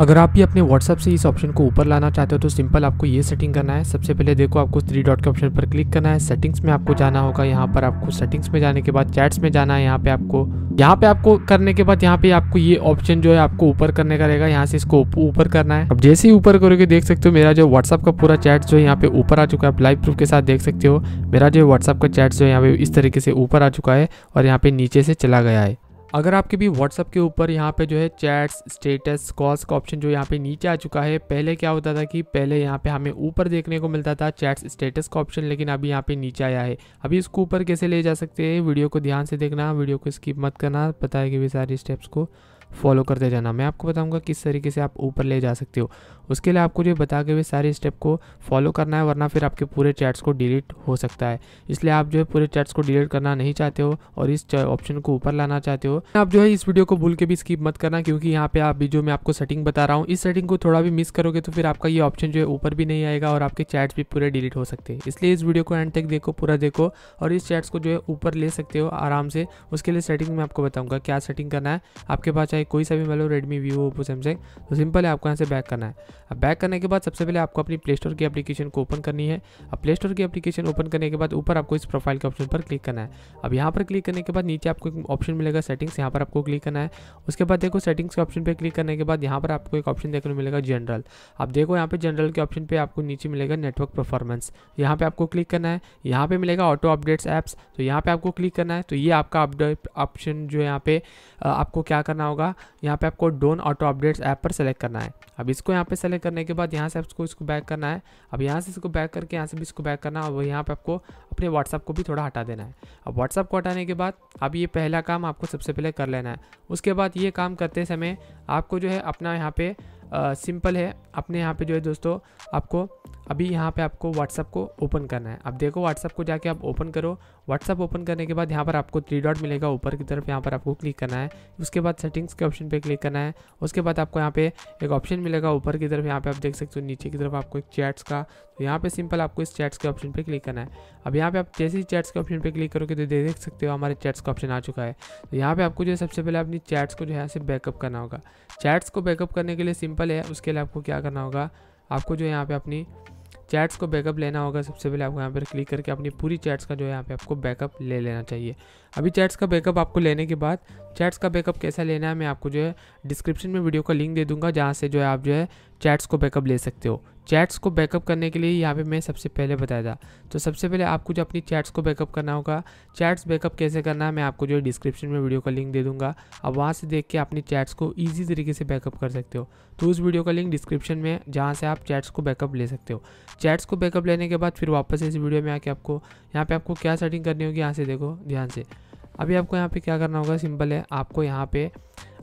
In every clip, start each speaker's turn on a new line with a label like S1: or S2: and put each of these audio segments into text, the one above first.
S1: अगर आप भी अपने व्हाट्सअप से इस ऑप्शन को ऊपर लाना चाहते हो तो सिंपल आपको ये सेटिंग करना है सबसे पहले देखो आपको थ्री डॉट के ऑप्शन पर क्लिक करना है सेटिंग्स में आपको जाना होगा यहाँ पर आपको सेटिंग्स में जाने के बाद चैट्स में जाना है यहाँ पे आपको यहाँ पे आपको करने के बाद यहाँ पे आपको ये ऑप्शन जो है आपको ऊपर करने का रहेगा यहाँ से इसको ऊपर करना है अब जैसे ही ऊपर करोगे देख सकते हो मेरा जो व्हाट्सअप का पूरा चैट जो है यहाँ पे ऊपर आ चुका है आप लाइव प्रूफ के साथ देख सकते हो मेरा जो व्हाट्सअप का चैट जो है यहाँ पे इस तरीके से ऊपर आ चुका है और यहाँ पे नीचे से चला गया है अगर आपके भी व्हाट्सअप के ऊपर यहाँ पे जो है चैट्स स्टेटस कॉल्स का ऑप्शन जो यहाँ पे नीचे आ चुका है पहले क्या होता था कि पहले यहाँ पे हमें ऊपर देखने को मिलता था चैट्स स्टेटस का ऑप्शन लेकिन अभी यहाँ पे नीचे आया है अभी इसको ऊपर कैसे ले जा सकते हैं वीडियो को ध्यान से देखना वीडियो को स्किप मत करना पता है कि भी सारी स्टेप्स को फॉलो करते जाना मैं आपको बताऊंगा किस तरीके से आप ऊपर ले जा सकते हो उसके लिए आपको जो बता के हुए सारे स्टेप को फॉलो करना है वरना फिर आपके पूरे चैट्स को डिलीट हो सकता है इसलिए आप जो है पूरे चैट्स को डिलीट करना नहीं चाहते हो और इस ऑप्शन को ऊपर लाना चाहते हो आप जो है इस वीडियो को भूल के भी स्किप मत करना क्योंकि यहाँ पे आप जो मैं आपको सेटिंग बता रहा हूँ इस सेटिंग को थोड़ा भी मिस करोगे तो फिर आपका ये ऑप्शन जो है ऊपर भी नहीं आएगा और आपके चैट्स भी पूरे डिलीट हो सकते हैं इसलिए इस वीडियो को एंड तक देखो पूरा देखो और इस चैट्स को जो है ऊपर ले सकते हो आराम से उसके लिए सेटिंग में आपको बताऊँगा क्या सेटिंग करना है आपके पास चाहे कोई सा भी मान लो रेडमी वीवो ओप्पो सैमसंग तो सिंपल है आपको यहाँ से बैक करना है अब बैक करने के बाद सबसे पहले आपको अपनी प्ले स्टोर की एप्लीकेशन को ओपन करनी है अब प्ले स्टोर की एप्लीकेशन ओपन करने के बाद ऊपर आपको इस प्रोफाइल के ऑप्शन पर क्लिक करना है अब यहाँ पर क्लिक करने के बाद नीचे आपको एक ऑप्शन मिलेगा सेटिंग्स यहाँ पर आपको क्लिक करना है उसके बाद देखो सेटिंग्स के ऑप्शन पर क्लिक करने के बाद यहाँ पर आपको एक ऑप्शन देखने को मिलेगा जनरल अब देखो यहाँ पर जनरल के ऑप्शन पर आपको नीचे मिलेगा नेटवर्क परफॉर्मेंस यहाँ पर आपको क्लिक करना है यहाँ पर मिलेगा ऑटो अपडेट्स एप्स तो यहाँ पर आपको क्लिक करना है तो ये आपका अपडेट ऑप्शन जो है यहाँ पे आपको क्या करना होगा होगा यहाँ पे आपको डोन ऑटो अपडेट्स ऐप पर सेलेक्ट करना है अब इसको यहाँ पे सेलेक्ट करने के बाद यहाँ से आपको इसको बैक करना है अब यहाँ से इसको बैक करके यहाँ से भी इसको बैक करना है और यहाँ पे आपको अपने व्हाट्सअप को भी थोड़ा हटा देना है अब व्हाट्सअप को हटाने के बाद अब ये पहला काम आपको सबसे पहले कर लेना है उसके बाद ये काम करते समय आपको जो है अपना यहाँ पर सिंपल है अपने यहाँ पे जो है दोस्तों आपको अभी यहाँ पे आपको व्हाट्सअप को ओपन करना है अब देखो व्हाट्सअप को जाके आप ओपन करो व्हाट्सअप ओपन करने के बाद यहाँ पर आपको थ्री डॉट मिलेगा ऊपर की तरफ यहाँ पर आपको क्लिक करना है उसके बाद सेटिंग्स के ऑप्शन पे क्लिक करना है उसके बाद आपको यहाँ पे एक ऑप्शन मिलेगा ऊपर की तरफ यहाँ पे आप देख सकते हो नीचे की तरफ आपको एक चैट्स का तो यहाँ पर सिंपल आपको इस चैट्स के ऑप्शन पर क्लिक करना है अब यहाँ पर आप जैसे ही चैट्स के ऑप्शन पर क्लिक करोगे तो देख सकते हो हमारे चैट्स का ऑप्शन आ चुका है तो यहाँ पर आपको जो है सबसे पहले अपनी चैट्स को जो है यहाँ से बैकअप करना होगा चैट्स को बैकअप करने के लिए सिंपल सिंपल है उसके लिए आपको क्या करना होगा आपको जो यहाँ पे अपनी चैट्स को बैकअप लेना होगा सबसे पहले आपको यहाँ पर क्लिक करके अपनी पूरी चैट्स का जो है यहाँ पे आपको बैकअप ले लेना चाहिए अभी चैट्स का बैकअप आपको लेने के बाद चैट्स का बैकअप कैसा लेना है मैं आपको जो है डिस्क्रिप्शन में वीडियो का लिंक दे दूंगा जहाँ से जो है आप जो है चैट्स को बैकअप ले सकते हो चैट्स को बैकअप करने के लिए यहाँ पे मैं सबसे पहले बताया था तो सबसे पहले आपको जो अपनी चैट्स को बैकअप करना होगा चैट्स बैकअप कैसे करना है मैं आपको जो है डिस्क्रिप्शन में वीडियो का लिंक दे दूंगा अब वहाँ से देख के अपनी चैट्स को ईजी तरीके से बैकअप कर सकते हो तो उस वीडियो का लिंक डिस्क्रिप्शन में जहाँ से आप चैट्स को बैकअप ले सकते हो चैट्स को बैकअप लेने के बाद फिर वापस इस वीडियो में आके आपको यहाँ पर आपको क्या सेटिंग करनी होगी यहाँ से देखो ध्यान से अभी आपको यहाँ पे क्या करना होगा सिंपल है आपको यहाँ पे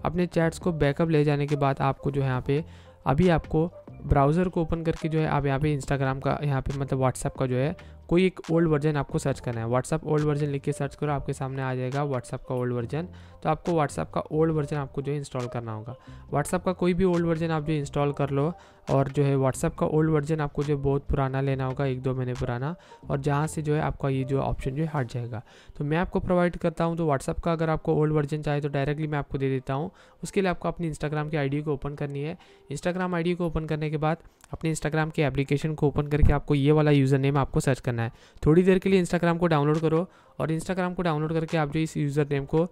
S1: अपने चैट्स को बैकअप ले जाने के बाद आपको जो है यहाँ पे अभी आपको ब्राउज़र को ओपन करके जो है आप यहाँ पे इंस्टाग्राम का यहाँ पे मतलब व्हाट्सएप का जो है कोई एक ओल्ड वर्जन आपको सर्च करना है व्हाट्सअप ओल्ड वर्जन लिख के सर्च करो आपके सामने आ जाएगा व्हाट्सअप का ओल्ड वर्जन तो आपको व्हाट्सअप का ओल्ड वर्जन आपको जो है इंस्टॉल करना होगा व्हाट्सअप का कोई भी ओल्ड वर्जन आप जो इंस्टॉल कर लो और जो है व्हाट्सअप का ओल्ड वर्जन आपको जो बहुत पुराना लेना होगा एक दो महीने पुराना और जहाँ से जो है आपका ये जो ऑप्शन जो है हट जाएगा तो मैं आपको प्रोवाइड करता हूँ तो व्हाट्सअप का अगर आपको ओल्ड वर्जन चाहिए तो डायरेक्टली मैं आपको दे देता हूँ उसके लिए आपको अपनी इंस्टाग्राम की आईडी को ओपन करनी है इंस्टाग्राम आईडी को ओपन करने के बाद अपने इंस्टाग्राम के एप्लीकेशन को ओपन करके आपको ये वाला यूज़र नेम आपको सर्च करना करना है थोड़ी देर के लिए इंस्टाग्राम को डाउनलोड करो और इंस्टाग्राम को डाउनलोड करके आप जो इस यूज़र नेम को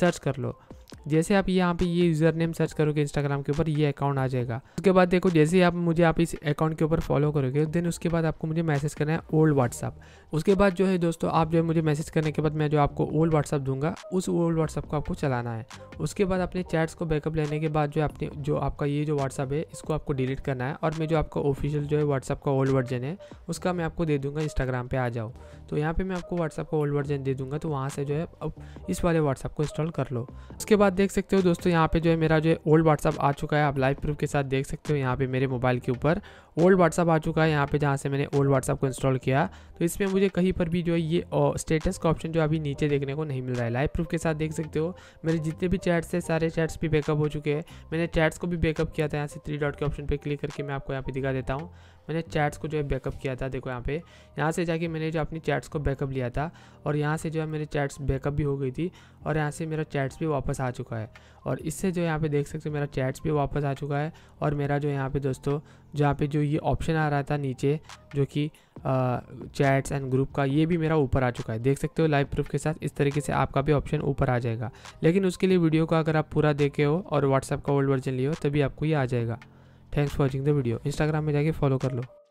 S1: सर्च कर लो जैसे आप यहाँ पे ये यूज़र नेम सर्च करोगे इंस्टाग्राम के ऊपर ये अकाउंट आ जाएगा उसके बाद देखो जैसे आप मुझे आप इस अकाउंट के ऊपर फॉलो करोगे देन उसके बाद आपको मुझे मैसेज करना है ओल्ड व्हाट्सअप उसके बाद जो है दोस्तों आप जो है मुझे मैसेज करने के बाद मैं जो आपको ओल्ड व्हाट्सअप दूंगा उस ओल्ड व्हाट्सअप को आपको चलाना है उसके बाद अपने चैट्स को बैकअप लेने के बाद जो अपने जो आपका ये जो व्हाट्सअप है इसको आपको डिलीट करना है और मैं जो आपका ऑफिशियल जो है व्हाट्सअप का ओल्ड वर्जन है उसका मैं आपको दे दूंगा इंस्टाग्राम पर आ जाओ तो यहाँ पर मैं आपको व्हाट्सअप का ओल्ड वर्जन दे दूँगा तो वहाँ से जो है अब इस वाले व्हाट्सअप को इंस्टॉल कर लो उसके उसके बाद देख सकते हो दोस्तों यहाँ पे जो है मेरा जो है ओल्ड व्हाट्सअप आ चुका है आप लाइव प्रूफ के साथ देख सकते हो यहाँ पे मेरे मोबाइल के ऊपर ओल्ड व्हाट्सअप आ चुका है यहाँ पे जहाँ से मैंने ओल्ड व्हाट्सअप को इंस्टॉल किया तो इसमें मुझे कहीं पर भी जो है ये स्टेटस का ऑप्शन जो अभी नीचे देखने को नहीं मिल रहा है लाइव प्रूफ के साथ देख सकते हो मेरे जितने भी चैट्स है सारे चैट्स भी बैकअप हो चुके हैं मैंने चैट्स को भी बैकअप किया था यहाँ से थ्री डॉट के ऑप्शन पर क्लिक करके मैं आपको यहाँ पर दिखा देता हूँ मैंने चैट्स को जो है बैकअप किया था देखो यहाँ पे यहाँ से जाके मैंने जो अपनी चैट्स को बैकअप लिया था और यहाँ से जो है मेरे चैट्स बैकअप भी हो गई थी और यहाँ से मेरा चैट्स भी वापस आ चुका है और इससे जो यहाँ पे देख सकते हो मेरा चैट्स भी वापस आ चुका है और मेरा जो यहाँ पे दोस्तों जहाँ पे जो ये ऑप्शन आ रहा था नीचे जो कि चैट्स एंड ग्रुप का ये भी मेरा ऊपर आ चुका है देख सकते हो लाइव प्रूफ के साथ इस तरीके से आपका भी ऑप्शन ऊपर आ जाएगा लेकिन उसके लिए वीडियो का अगर आप पूरा देखे हो और व्हाट्सअप का ओल्ड वर्जन लिए हो तभी आपको ये आ जाएगा thanks for watching the video Instagram में जाके फॉलो कर लो